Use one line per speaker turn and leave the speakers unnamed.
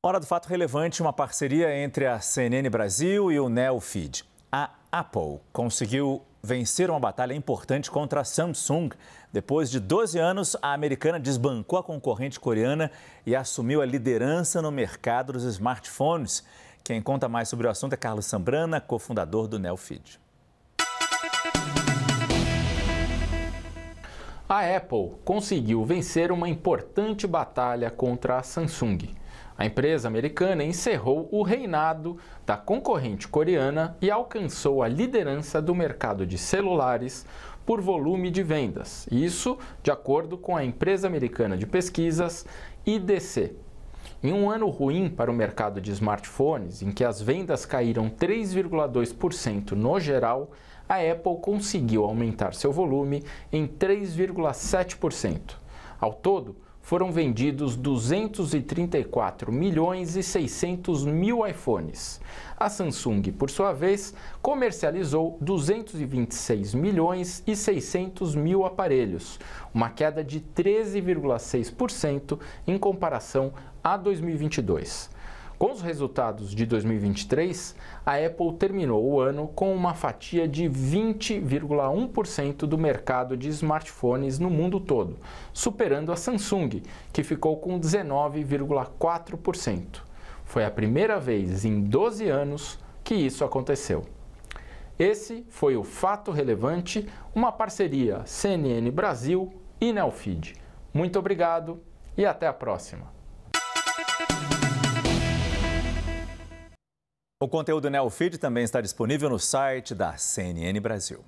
Hora do fato relevante, uma parceria entre a CNN Brasil e o Neofeed. A Apple conseguiu vencer uma batalha importante contra a Samsung. Depois de 12 anos, a americana desbancou a concorrente coreana e assumiu a liderança no mercado dos smartphones. Quem conta mais sobre o assunto é Carlos Sambrana, cofundador
do Neofeed. A Apple conseguiu vencer uma importante batalha contra a Samsung. A empresa americana encerrou o reinado da concorrente coreana e alcançou a liderança do mercado de celulares por volume de vendas. Isso de acordo com a empresa americana de pesquisas IDC. Em um ano ruim para o mercado de smartphones, em que as vendas caíram 3,2% no geral, a Apple conseguiu aumentar seu volume em 3,7%. Ao todo, foram vendidos 234 milhões e 600 mil iPhones. A Samsung, por sua vez, comercializou 226 milhões e 600 mil aparelhos, uma queda de 13,6% em comparação a 2022. Com os resultados de 2023, a Apple terminou o ano com uma fatia de 20,1% do mercado de smartphones no mundo todo, superando a Samsung, que ficou com 19,4%. Foi a primeira vez em 12 anos que isso aconteceu. Esse foi o Fato Relevante, uma parceria CNN Brasil e Nelfeed. Muito obrigado e até a próxima!
O conteúdo Neo Feed também está disponível no site da CNN Brasil.